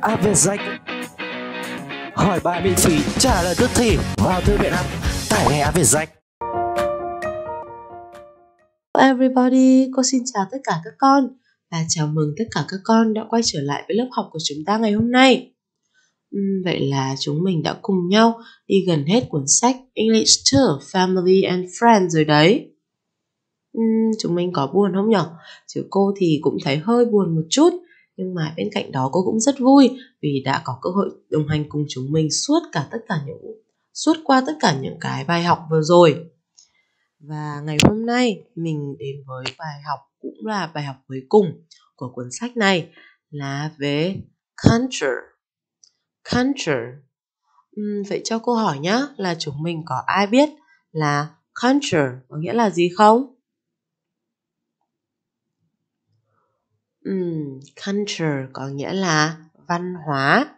app Việt Danh Hỏi bài miễn phí, trả lời tức thì vào thư viện học. tải ngay app Việt Danh Everybody, cô xin chào tất cả các con và chào mừng tất cả các con đã quay trở lại với lớp học của chúng ta ngày hôm nay. Vậy là chúng mình đã cùng nhau đi gần hết cuốn sách English to Family and Friends rồi đấy. Chúng mình có buồn không nhở? Chứ cô thì cũng thấy hơi buồn một chút nhưng mà bên cạnh đó cô cũng rất vui vì đã có cơ hội đồng hành cùng chúng mình suốt cả tất cả những suốt qua tất cả những cái bài học vừa rồi và ngày hôm nay mình đến với bài học cũng là bài học cuối cùng của cuốn sách này là về culture culture uhm, vậy cho cô hỏi nhá là chúng mình có ai biết là culture có nghĩa là gì không um, culture có nghĩa là văn hóa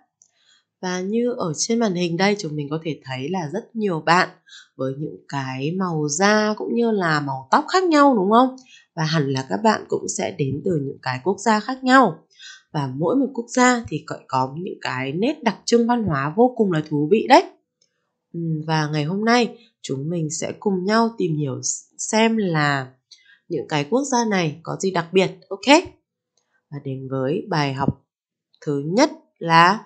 và như ở trên màn hình đây chúng mình có thể thấy là rất nhiều bạn với những cái màu da cũng như là màu tóc khác nhau đúng không và hẳn là các bạn cũng sẽ đến từ những cái quốc gia khác nhau và mỗi một quốc gia thì có, có những cái nét đặc trưng văn hóa vô cùng là thú vị đấy và ngày hôm nay chúng mình sẽ cùng nhau tìm hiểu xem là những cái quốc gia này có gì đặc biệt ok và đến với bài học thứ nhất là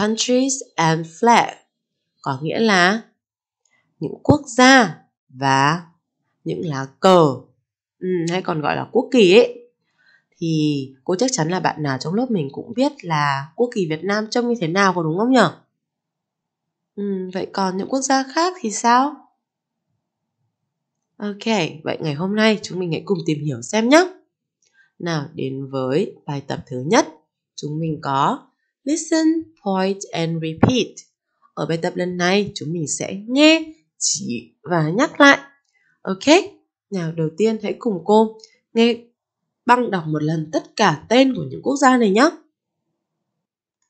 countries and flag có nghĩa là những quốc gia và những lá cờ ừ, hay còn gọi là quốc kỳ ấy thì cô chắc chắn là bạn nào trong lớp mình cũng biết là quốc kỳ Việt Nam trông như thế nào có đúng không nhở? Ừ, vậy còn những quốc gia khác thì sao? Ok, vậy ngày hôm nay chúng mình hãy cùng tìm hiểu xem nhé. Nào đến với bài tập thứ nhất. Chúng mình có listen, point and repeat. Ở bài tập lần này chúng mình sẽ nghe, chỉ và nhắc lại. Ok, nào đầu tiên hãy cùng cô nghe băng đọc một lần tất cả tên của những quốc gia này nhé.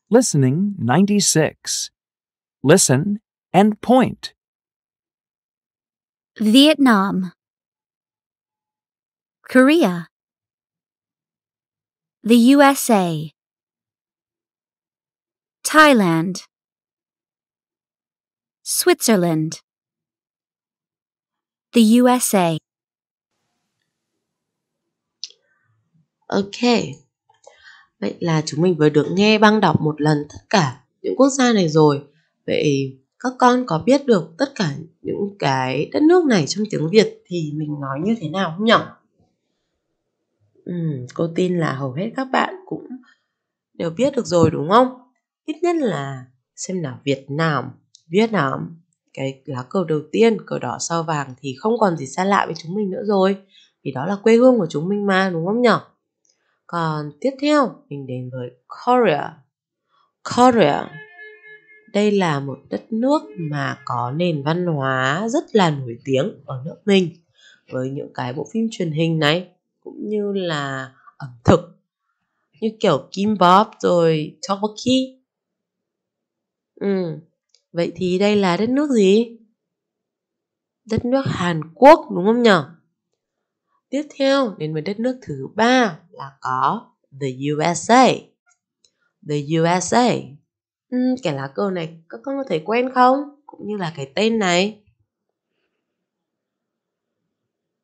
Listening 96. Listen and point. Vietnam Korea The USA. Thailand. Switzerland. The USA. Ok. Vậy là chúng mình vừa được nghe băng đọc một lần tất cả những quốc gia này rồi. Vậy các con có biết được tất cả những cái đất nước này trong tiếng Việt thì mình nói như thế nào không nhỉ? cô tin là hầu hết các bạn cũng đều biết được rồi đúng không? Ít nhất là xem nào Việt Nam, Việt Nam cái lá cờ đầu tiên, cờ đỏ sao vàng thì không còn gì xa lạ với chúng mình nữa rồi. Vì đó là quê hương của chúng mình mà đúng không nhở? Còn tiếp theo mình đến với Korea. Korea đây là một đất nước mà có nền văn hóa rất là nổi tiếng ở nước mình với những cái bộ phim truyền hình này cũng như là ẩm thực như kiểu kimbap rồi tteokbokki ừ vậy thì đây là đất nước gì đất nước Hàn Quốc đúng không nhỉ tiếp theo đến với đất nước thứ ba là có the USA the USA ừ, cái lá cờ này các con có thấy quen không cũng như là cái tên này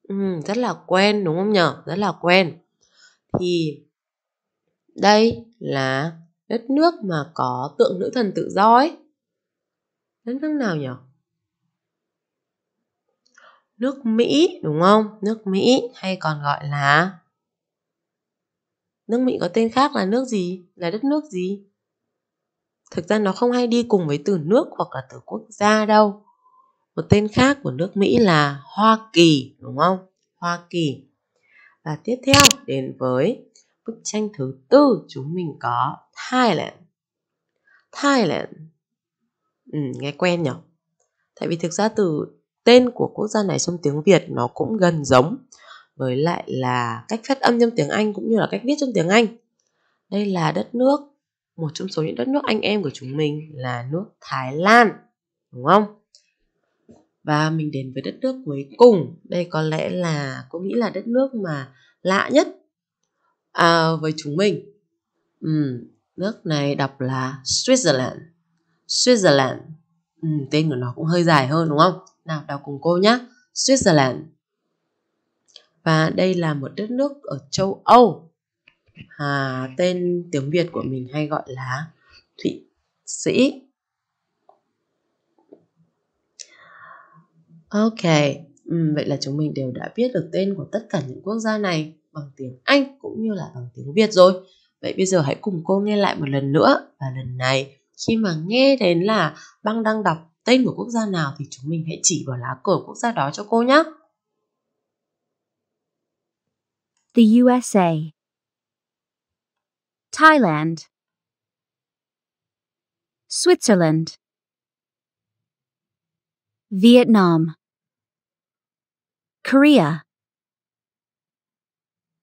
ừ, rất là quen đúng không nhở rất là quen thì đây là đất nước mà có tượng nữ thần tự do ấy đất nước nào nhở nước Mỹ đúng không? Nước Mỹ hay còn gọi là nước Mỹ có tên khác là nước gì? Là đất nước gì? Thực ra nó không hay đi cùng với từ nước hoặc là từ quốc gia đâu một tên khác của nước Mỹ là Hoa Kỳ đúng không Hoa Kỳ và tiếp theo đến với bức tranh thứ tư chúng mình có Thailand Thailand ừ, nghe quen nhỉ tại vì thực ra từ tên của quốc gia này trong tiếng Việt nó cũng gần giống với lại là cách phát âm trong tiếng Anh cũng như là cách viết trong tiếng Anh đây là đất nước một trong số những đất nước anh em của chúng mình là nước Thái Lan đúng không và mình đến với đất nước cuối cùng đây có lẽ là cô nghĩ là đất nước mà lạ nhất à, với chúng mình ừ, nước này đọc là Switzerland Switzerland ừ, tên của nó cũng hơi dài hơn đúng không nào đọc cùng cô nhé Switzerland và đây là một đất nước ở châu Âu à, tên tiếng Việt của mình hay gọi là Thụy Sĩ Ok, ừ, vậy là chúng mình đều đã biết được tên của tất cả những quốc gia này bằng tiếng Anh cũng như là bằng tiếng Việt rồi. Vậy bây giờ hãy cùng cô nghe lại một lần nữa và lần này khi mà nghe đến là băng đang đọc tên của quốc gia nào thì chúng mình hãy chỉ vào lá cờ quốc gia đó cho cô nhé. The USA Thailand Switzerland Vietnam Korea.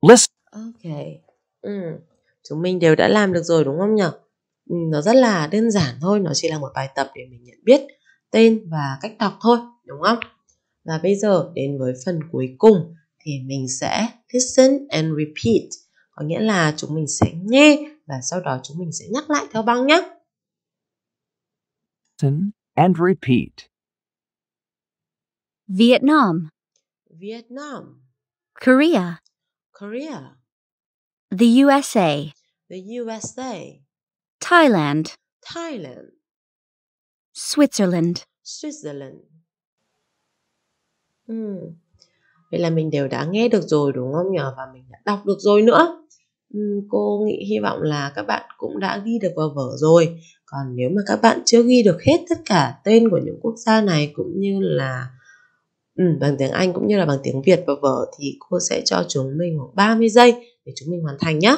List. Ok. Ừ. Chúng mình đều đã làm được rồi đúng không nhỉ? Ừ, nó rất là đơn giản thôi, nó chỉ là một bài tập để mình nhận biết tên và cách đọc thôi, đúng không? Và bây giờ đến với phần cuối cùng thì mình sẽ listen and repeat, có nghĩa là chúng mình sẽ nghe và sau đó chúng mình sẽ nhắc lại theo băng nhé. Listen and repeat. Vietnam Vietnam, Korea, Korea, the USA, the USA, Thailand, Thailand, Switzerland, Switzerland. Ừ. Vậy là mình đều đã nghe được rồi đúng không nhỉ? Và mình đã đọc được rồi nữa. Ừ, cô nghĩ hy vọng là các bạn cũng đã ghi được vào vở rồi. Còn nếu mà các bạn chưa ghi được hết tất cả tên của những quốc gia này cũng như là ừ, bằng tiếng Anh cũng như là bằng tiếng Việt và vở thì cô sẽ cho chúng mình khoảng 30 giây để chúng mình hoàn thành nhé.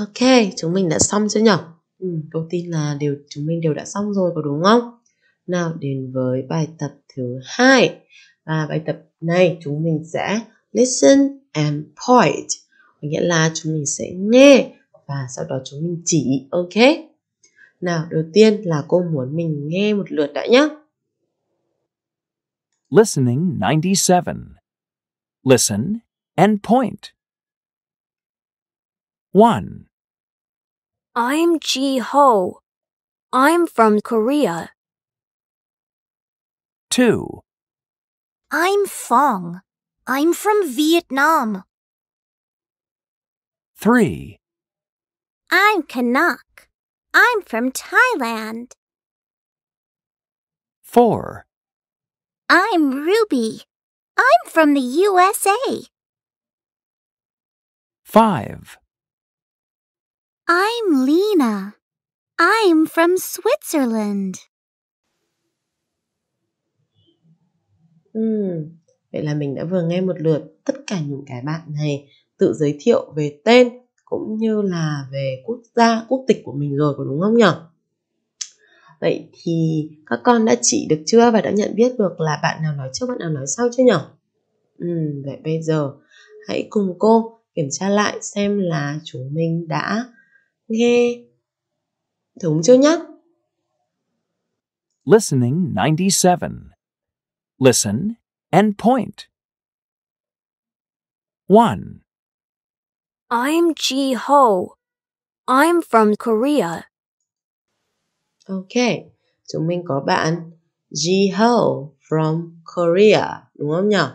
Ok, chúng mình đã xong chưa nhỉ? Ừ, tôi tin là đều chúng mình đều đã xong rồi có đúng không? Nào đến với bài tập thứ hai. Và bài tập này chúng mình sẽ listen and point. Có nghĩa là chúng mình sẽ nghe và sau đó chúng mình chỉ, ok? Nào, đầu tiên là cô muốn mình nghe một lượt đã nhé. Listening 97. Listen and point. 1. I'm Ji Ho. I'm from Korea. 2. I'm Fong. I'm from Vietnam. 3. I'm Kanak. I'm from Thailand. 4. I'm Ruby. I'm from the USA. 5. I'm Lena. I'm from Switzerland. Ừ, vậy là mình đã vừa nghe một lượt tất cả những cái bạn này tự giới thiệu về tên cũng như là về quốc gia, quốc tịch của mình rồi có đúng không nhỉ? Vậy thì các con đã chỉ được chưa và đã nhận biết được là bạn nào nói trước, bạn nào nói sau chưa nhỉ? Ừ, vậy bây giờ hãy cùng cô kiểm tra lại xem là chúng mình đã nghe đúng chưa nhắc Listening 97. Listen and point. 1. I'm Ji Ho. I'm from Korea. Ok, chúng mình có bạn Ji Ho from Korea, đúng không nhỉ?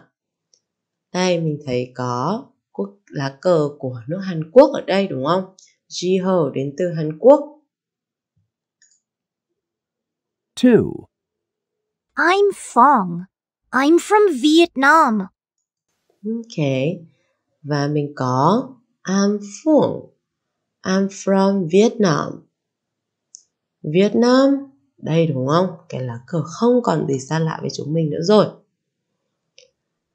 Đây mình thấy có quốc lá cờ của nước Hàn Quốc ở đây đúng không? Ji Ho đến từ Hàn Quốc. 2. I'm Phong. I'm from Vietnam. Ok. Và mình có I'm Phong. I'm from Vietnam. Vietnam, đây đúng không? Cái lá cờ không còn gì xa lạ với chúng mình nữa rồi.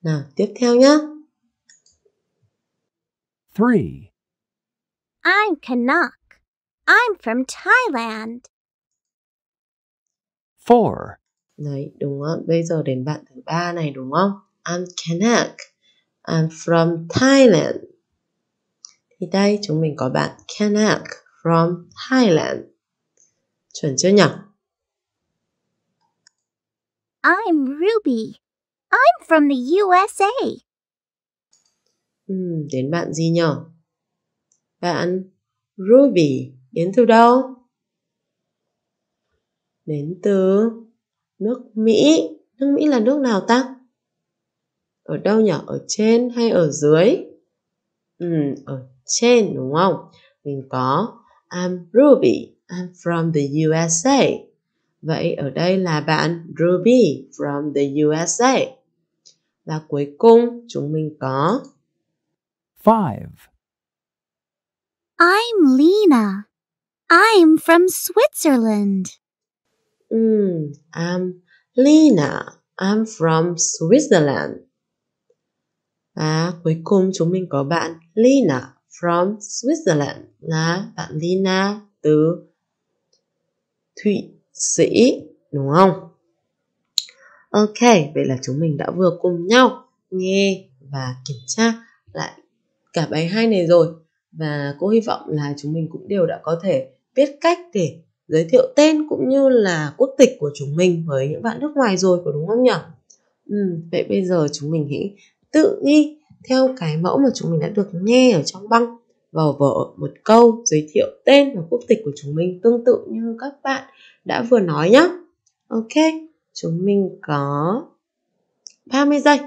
Nào, tiếp theo nhé. 3. I'm Kanak. I'm from Thailand. 4. Đấy, đúng không? Bây giờ đến bạn thứ ba này đúng không? I'm Kanak. I'm from Thailand. Thì đây chúng mình có bạn Kanak from Thailand. Chuẩn chưa nhỉ? I'm Ruby. I'm from the USA. Ừ, đến bạn gì nhỉ? Bạn Ruby đến từ đâu? Đến từ nước Mỹ. Nước Mỹ là nước nào ta? Ở đâu nhỉ? Ở trên hay ở dưới? Ừ, ở trên đúng không? Mình có I'm Ruby. I'm from the USA. Vậy ở đây là bạn Ruby from the USA. Và cuối cùng chúng mình có five I'm Lena. I'm from Switzerland. Mm, I'm Lena. I'm from Switzerland. Và cuối cùng chúng mình có bạn Lena from Switzerland là bạn Lena từ Thụy Sĩ đúng không? Ok, vậy là chúng mình đã vừa cùng nhau nghe và kiểm tra lại cả bài hai này rồi và cô hy vọng là chúng mình cũng đều đã có thể biết cách để giới thiệu tên cũng như là quốc tịch của chúng mình với những bạn nước ngoài rồi có đúng không nhỉ? Ừ, vậy bây giờ chúng mình hãy tự ghi theo cái mẫu mà chúng mình đã được nghe ở trong băng vào vở một câu giới thiệu tên và quốc tịch của chúng mình tương tự như các bạn đã vừa nói nhé. Ok, chúng mình có 30 giây.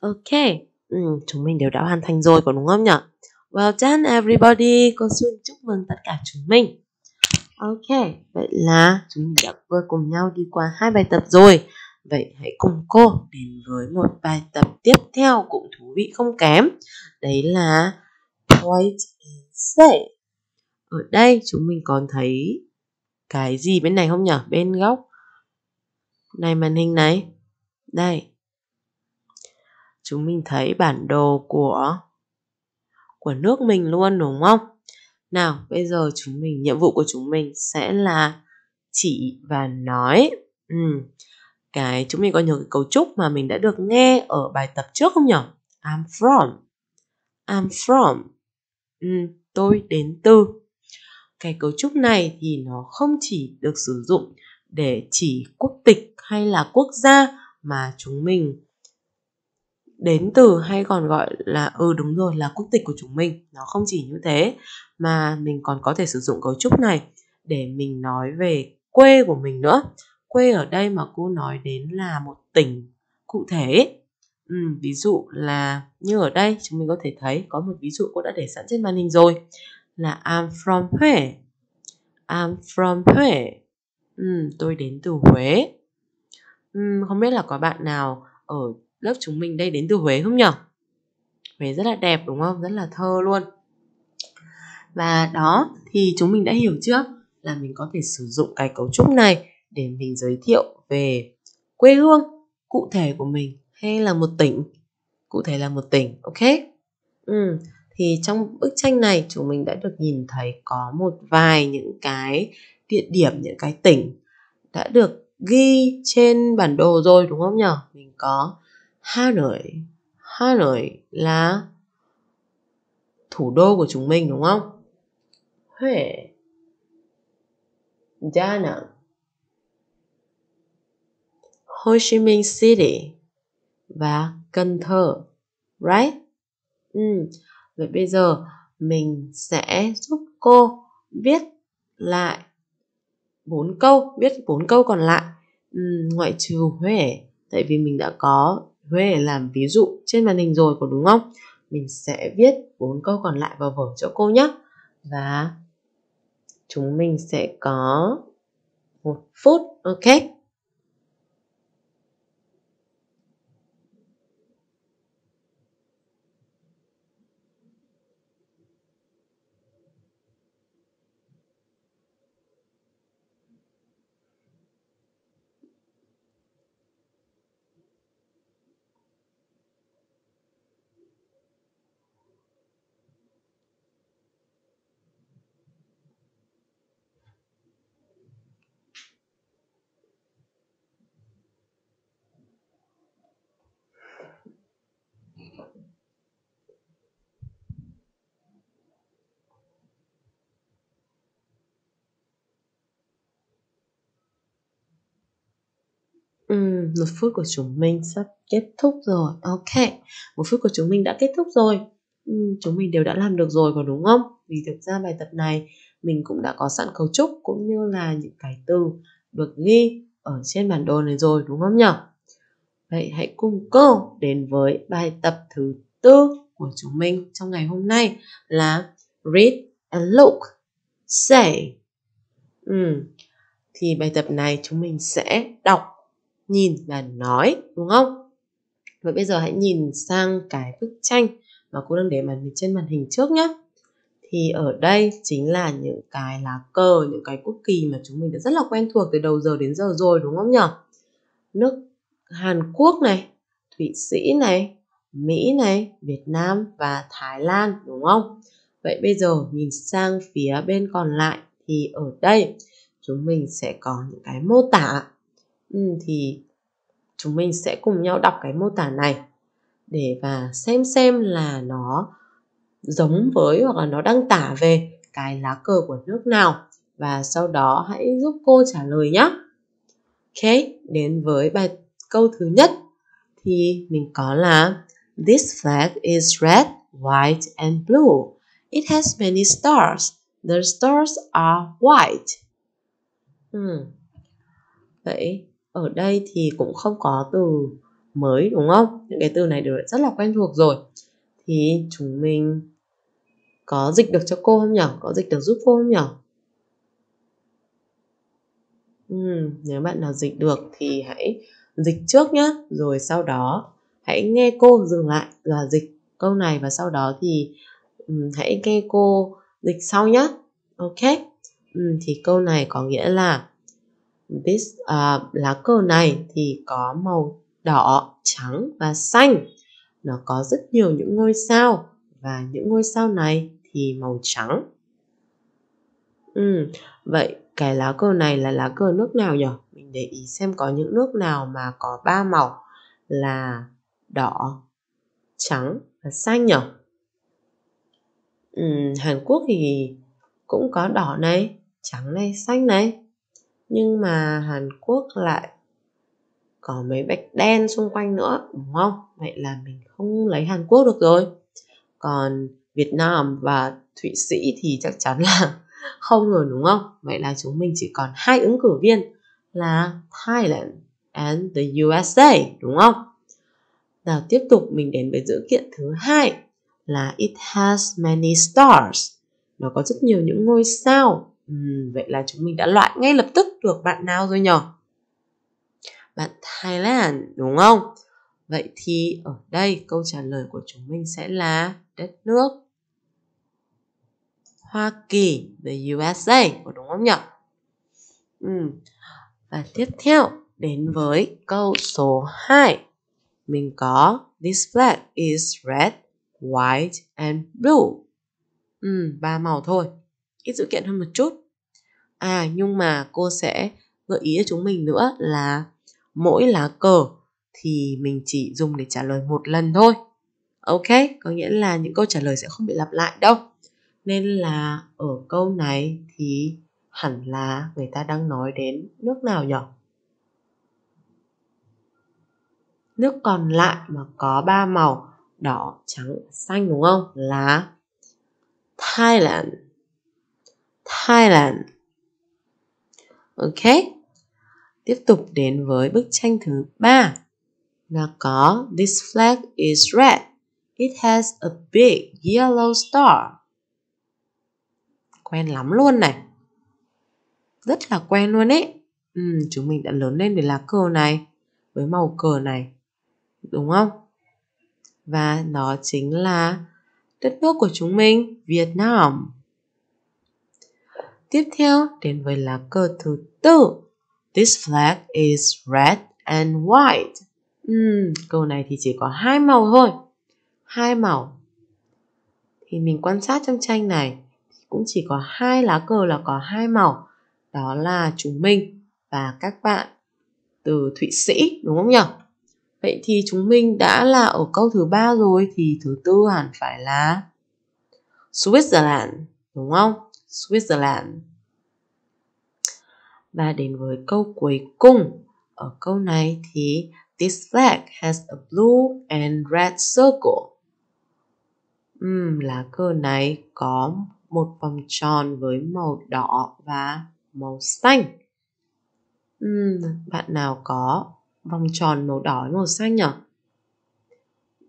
Ok, ừ, chúng mình đều đã hoàn thành rồi có đúng không nhỉ? Well done everybody, cô xin chúc mừng tất cả chúng mình. Ok, vậy là chúng mình đã vừa cùng nhau đi qua hai bài tập rồi. Vậy hãy cùng cô đến với một bài tập tiếp theo cũng thú vị không kém. Đấy là point and say. Ở đây chúng mình còn thấy cái gì bên này không nhỉ? Bên góc này màn hình này. Đây, chúng mình thấy bản đồ của của nước mình luôn đúng không? Nào, bây giờ chúng mình nhiệm vụ của chúng mình sẽ là chỉ và nói. Ừ. Cái chúng mình có nhiều cái cấu trúc mà mình đã được nghe ở bài tập trước không nhỉ? I'm from. I'm from. Ừ, tôi đến từ. Cái cấu trúc này thì nó không chỉ được sử dụng để chỉ quốc tịch hay là quốc gia mà chúng mình đến từ hay còn gọi là ừ đúng rồi là quốc tịch của chúng mình nó không chỉ như thế mà mình còn có thể sử dụng cấu trúc này để mình nói về quê của mình nữa quê ở đây mà cô nói đến là một tỉnh cụ thể ừ, ví dụ là như ở đây chúng mình có thể thấy có một ví dụ cô đã để sẵn trên màn hình rồi là I'm from Huế I'm from Huế ừ, tôi đến từ Huế ừ, không biết là có bạn nào ở lớp chúng mình đây đến từ Huế không nhở? Huế rất là đẹp đúng không? Rất là thơ luôn. Và đó thì chúng mình đã hiểu trước là mình có thể sử dụng cái cấu trúc này để mình giới thiệu về quê hương cụ thể của mình hay là một tỉnh. Cụ thể là một tỉnh, ok? Ừ, thì trong bức tranh này chúng mình đã được nhìn thấy có một vài những cái địa điểm, những cái tỉnh đã được ghi trên bản đồ rồi đúng không nhở? Mình có Hà Nội Hà Nội là thủ đô của chúng mình đúng không? Huế Đà Nẵng Hồ Chí Minh City và Cần Thơ Right? Ừ. Vậy bây giờ mình sẽ giúp cô viết lại bốn câu, viết bốn câu còn lại ừ, ngoại trừ Huế tại vì mình đã có Huê làm ví dụ trên màn hình rồi có đúng không? Mình sẽ viết bốn câu còn lại vào vở cho cô nhé. Và chúng mình sẽ có một phút, ok? Um, một phút của chúng mình sắp kết thúc rồi. Ok, một phút của chúng mình đã kết thúc rồi. Um, chúng mình đều đã làm được rồi có đúng không? Vì thực ra bài tập này mình cũng đã có sẵn cấu trúc cũng như là những cái từ được ghi ở trên bản đồ này rồi đúng không nhỉ? Vậy hãy cùng cô đến với bài tập thứ tư của chúng mình trong ngày hôm nay là read and look, say. Um, thì bài tập này chúng mình sẽ đọc nhìn và nói đúng không và bây giờ hãy nhìn sang cái bức tranh mà cô đang để màn hình trên màn hình trước nhé thì ở đây chính là những cái lá cờ những cái quốc kỳ mà chúng mình đã rất là quen thuộc từ đầu giờ đến giờ rồi đúng không nhở? nước Hàn Quốc này Thụy Sĩ này Mỹ này Việt Nam và Thái Lan đúng không vậy bây giờ nhìn sang phía bên còn lại thì ở đây chúng mình sẽ có những cái mô tả ừ, thì chúng mình sẽ cùng nhau đọc cái mô tả này để và xem xem là nó giống với hoặc là nó đang tả về cái lá cờ của nước nào và sau đó hãy giúp cô trả lời nhé. Ok, đến với bài câu thứ nhất thì mình có là This flag is red, white and blue. It has many stars. The stars are white. Hmm. Vậy ở đây thì cũng không có từ mới đúng không những ừ. cái từ này đều rất là quen thuộc rồi thì chúng mình có dịch được cho cô không nhỉ có dịch được giúp cô không nhỉ ừ, nếu bạn nào dịch được thì hãy dịch trước nhé rồi sau đó hãy nghe cô dừng lại là dịch câu này và sau đó thì um, hãy nghe cô dịch sau nhé ok um, thì câu này có nghĩa là this uh, lá cờ này thì có màu đỏ, trắng và xanh. Nó có rất nhiều những ngôi sao và những ngôi sao này thì màu trắng. Ừ, vậy cái lá cờ này là lá cờ nước nào nhỉ? Mình để ý xem có những nước nào mà có ba màu là đỏ, trắng và xanh nhỉ? Ừ, Hàn Quốc thì cũng có đỏ này, trắng này, xanh này nhưng mà hàn quốc lại có mấy bạch đen xung quanh nữa đúng không vậy là mình không lấy hàn quốc được rồi còn việt nam và thụy sĩ thì chắc chắn là không rồi đúng không vậy là chúng mình chỉ còn hai ứng cử viên là thailand and the usa đúng không nào tiếp tục mình đến với dữ kiện thứ hai là it has many stars nó có rất nhiều những ngôi sao ừ, vậy là chúng mình đã loại ngay lập tức được bạn nào rồi nhỉ? Bạn Thái Lan đúng không? Vậy thì ở đây câu trả lời của chúng mình sẽ là đất nước Hoa Kỳ, the USA, có đúng không nhỉ? Ừ. Và tiếp theo đến với câu số 2. Mình có this flag is red, white and blue. Ừ, ba màu thôi. Ít dữ kiện hơn một chút à nhưng mà cô sẽ gợi ý cho chúng mình nữa là mỗi lá cờ thì mình chỉ dùng để trả lời một lần thôi ok có nghĩa là những câu trả lời sẽ không bị lặp lại đâu nên là ở câu này thì hẳn là người ta đang nói đến nước nào nhỉ nước còn lại mà có ba màu đỏ trắng xanh đúng không là Thailand Thailand Ok. Tiếp tục đến với bức tranh thứ ba. Nó có This flag is red. It has a big yellow star. Quen lắm luôn này. Rất là quen luôn ấy. Ừ, chúng mình đã lớn lên để lá cờ này. Với màu cờ này. Đúng không? Và đó chính là đất nước của chúng mình, Việt Nam. Tiếp theo đến với lá cờ thứ tư. This flag is red and white. Uhm, câu này thì chỉ có hai màu thôi. Hai màu. Thì mình quan sát trong tranh này cũng chỉ có hai lá cờ là có hai màu. Đó là chúng mình và các bạn từ Thụy Sĩ đúng không nhỉ? Vậy thì chúng mình đã là ở câu thứ ba rồi thì thứ tư hẳn phải là Switzerland đúng không? Switzerland và đến với câu cuối cùng ở câu này thì this flag has a blue and red circle uhm, lá cờ này có một vòng tròn với màu đỏ và màu xanh uhm, bạn nào có vòng tròn màu đỏ màu xanh nhỉ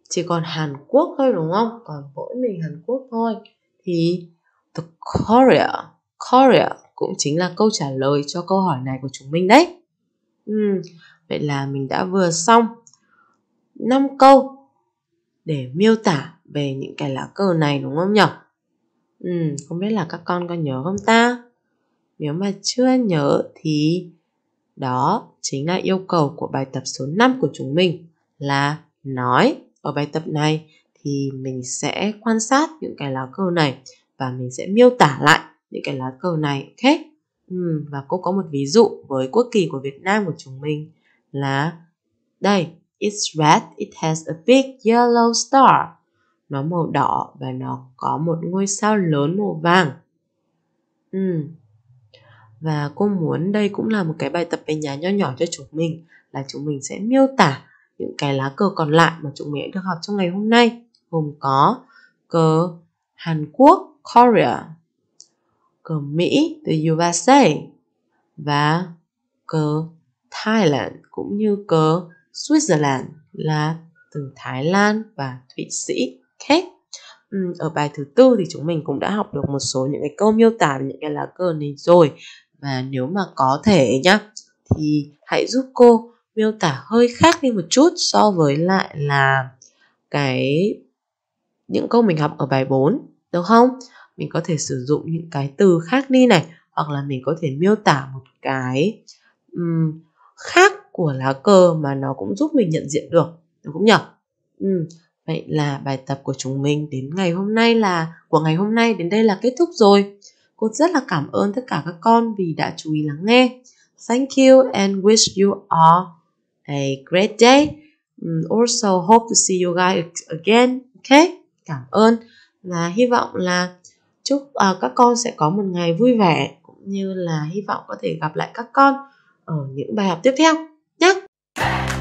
chỉ còn Hàn Quốc thôi đúng không còn mỗi mình Hàn Quốc thôi thì The Korea. Korea cũng chính là câu trả lời cho câu hỏi này của chúng mình đấy. Ừ, vậy là mình đã vừa xong 5 câu để miêu tả về những cái lá cờ này đúng không nhỉ? Ừ, không biết là các con có nhớ không ta? Nếu mà chưa nhớ thì đó chính là yêu cầu của bài tập số 5 của chúng mình là nói. Ở bài tập này thì mình sẽ quan sát những cái lá cờ này và mình sẽ miêu tả lại những cái lá cờ này ok ừ, và cô có một ví dụ với quốc kỳ của Việt Nam của chúng mình là đây it's red it has a big yellow star nó màu đỏ và nó có một ngôi sao lớn màu vàng ừ. và cô muốn đây cũng là một cái bài tập về nhà nho nhỏ cho chúng mình là chúng mình sẽ miêu tả những cái lá cờ còn lại mà chúng mình đã được học trong ngày hôm nay gồm có cờ Hàn Quốc Korea cờ Mỹ từ USA và cờ Thailand cũng như cờ Switzerland là từ Thái Lan và Thụy Sĩ khác ừ, ở bài thứ tư thì chúng mình cũng đã học được một số những cái câu miêu tả những cái lá cờ này rồi và nếu mà có thể nhá thì hãy giúp cô miêu tả hơi khác đi một chút so với lại là cái những câu mình học ở bài 4 được không? mình có thể sử dụng những cái từ khác đi này hoặc là mình có thể miêu tả một cái um, khác của lá cờ mà nó cũng giúp mình nhận diện được đúng không nhỉ ừ. vậy là bài tập của chúng mình đến ngày hôm nay là của ngày hôm nay đến đây là kết thúc rồi cô rất là cảm ơn tất cả các con vì đã chú ý lắng nghe thank you and wish you all a great day also hope to see you guys again okay cảm ơn và hy vọng là chúc uh, các con sẽ có một ngày vui vẻ cũng như là hy vọng có thể gặp lại các con ở những bài học tiếp theo nhé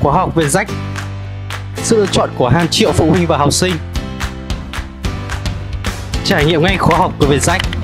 khóa học về rách sự lựa chọn của hàng triệu phụ huynh và học sinh trải nghiệm ngay khóa học của Việt Sách